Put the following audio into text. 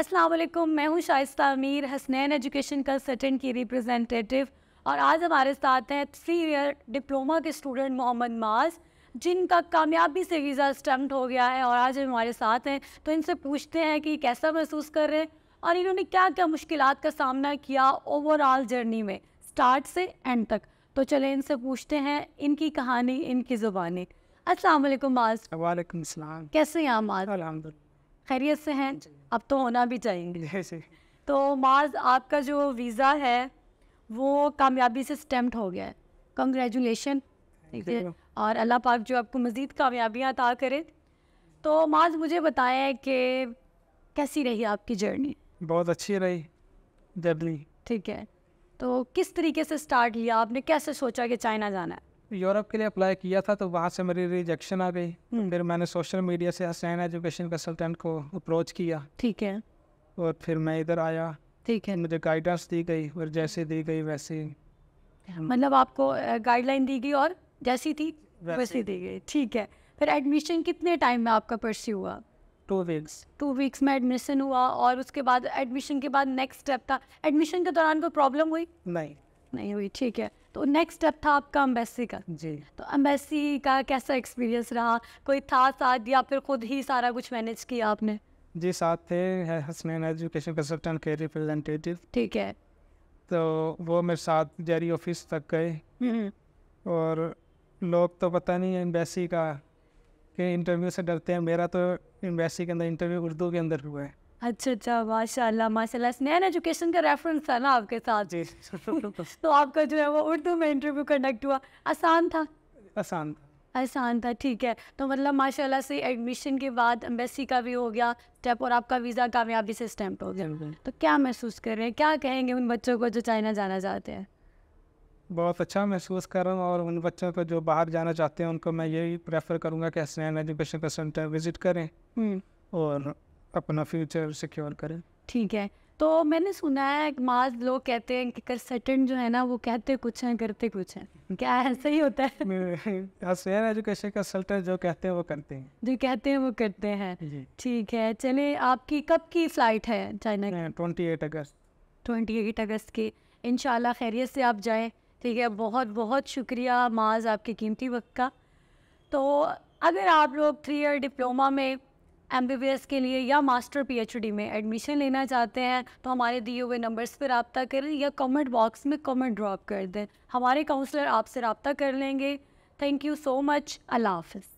अस्सलाम वालेकुम मैं हूं शाइस्ता अमीर हसनैन एजुकेशन का सटन की रिप्रेजेंटेटिव और आज हमारे साथ हैं थ्री ईयर डिप्लोमा के स्टूडेंट मोहम्मद माज जिनका कामयाबी से वीज़ा स्टम्प्ट हो गया है और आज हमारे साथ हैं तो इनसे पूछते हैं कि कैसा महसूस कर रहे हैं और इन्होंने क्या क्या मुश्किल का सामना किया ओवरऑल जर्नी में स्टार्ट से एंड तक तो चले इनसे पूछते हैं इनकी कहानी इनकी ज़ुबानी अस्सलाम माज वालेकुम कैसे हैं आप माज खैरियत से हैं अब तो होना भी चाहिए तो माज आपका जो वीज़ा है वो कामयाबी से स्टैम्प्ड हो गया है कंग्रेजुलेशन ठीक है और अल्लाह पाक जो आपको मज़ीद कामयाबियाँ अता करे तो माज मुझे बताएं कि कैसी रही आपकी जर्नी बहुत अच्छी रही जर्नी ठीक है तो किस तरीके से स्टार्ट लिया आपने कैसे सोचा कि चाइना जाना है यूरोप के लिए अप्लाई किया था तो वहाँ से मेरी रिजेक्शन आ गई तो हम्म। फिर मैंने सोशल मीडिया से हसैन एजुकेशन कंसल्टेंट को अप्रोच किया ठीक है और फिर मैं इधर आया ठीक है मुझे गाइडेंस दी गई और जैसे दी गई वैसे हम्म। मतलब आपको गाइडलाइन दी गई और जैसी थी वैसे दी गई ठीक है फिर एडमिशन कितने टाइम में आपका परस्यू हुआ टू वीक्स टू वीक्स में एडमिशन हुआ और उसके बाद एडमिशन के बाद नेक्स्ट स्टेप था एडमिशन के दौरान कोई प्रॉब्लम हुई नहीं नहीं हुई ठीक है तो नेक्स्ट स्टेप था आपका अम्बेसी का जी तो अम्बेसी का कैसा एक्सपीरियंस रहा कोई था साथ या फिर खुद ही सारा कुछ मैनेज किया आपने जी साथ थे हसनैन एजुकेशन कंसल्टेंट के रिप्रेजेंटेटिव ठीक है तो वो मेरे साथ जारी ऑफिस तक गए हम्म। और लोग तो पता नहीं है एम्बेसी का कि इंटरव्यू से डरते हैं मेरा तो एम्बेसी के अंदर इंटरव्यू उर्दू के अंदर हुआ है अच्छा अच्छा माशाल्लाह माशाल्लाह स्नैन एजुकेशन का रेफरेंस था ना आपके साथ जी तो आपका जो है वो उर्दू में इंटरव्यू कंडक्ट हुआ आसान था आसान आसान था ठीक है तो मतलब माशाल्लाह से एडमिशन के बाद एम्बेसी का भी हो गया स्टेप और आपका वीज़ा कामयाबी से स्टैम्प हो गया तो क्या महसूस कर रहे हैं क्या कहेंगे उन बच्चों को जो चाइना जाना चाहते हैं बहुत अच्छा महसूस कर रहा हूँ और उन बच्चों को जो बाहर जाना चाहते हैं उनको मैं यही प्रेफर करूँगा कि स्नैन एजुकेशन का सेंटर विज़िट करें हम्म। और अपना फ्यूचर सिक्योर करें ठीक है तो मैंने सुना है माज लोग कहते हैं कि सटन जो है ना वो कहते कुछ हैं करते कुछ हैं क्या ऐसा ही होता है हायर एजुकेशन कंसल्टेंट जो कहते हैं वो करते हैं जो कहते हैं वो करते हैं ठीक है चले आपकी कब की फ़्लाइट है China twenty eight August twenty eight August की इन खैरियत से आप जाएँ ठीक है बहुत बहुत शुक्रिया माज आपके कीमती वक्त का तो अगर आप लोग थ्री ईयर डिप्लोमा में एम के लिए या मास्टर पी में एडमिशन लेना चाहते हैं तो हमारे दिए हुए नंबर्स पर रबता करें या कमेंट बॉक्स में कमेंट ड्रॉप कर दें हमारे काउंसलर आपसे रबता कर लेंगे थैंक यू सो मच अल्लाह हाफ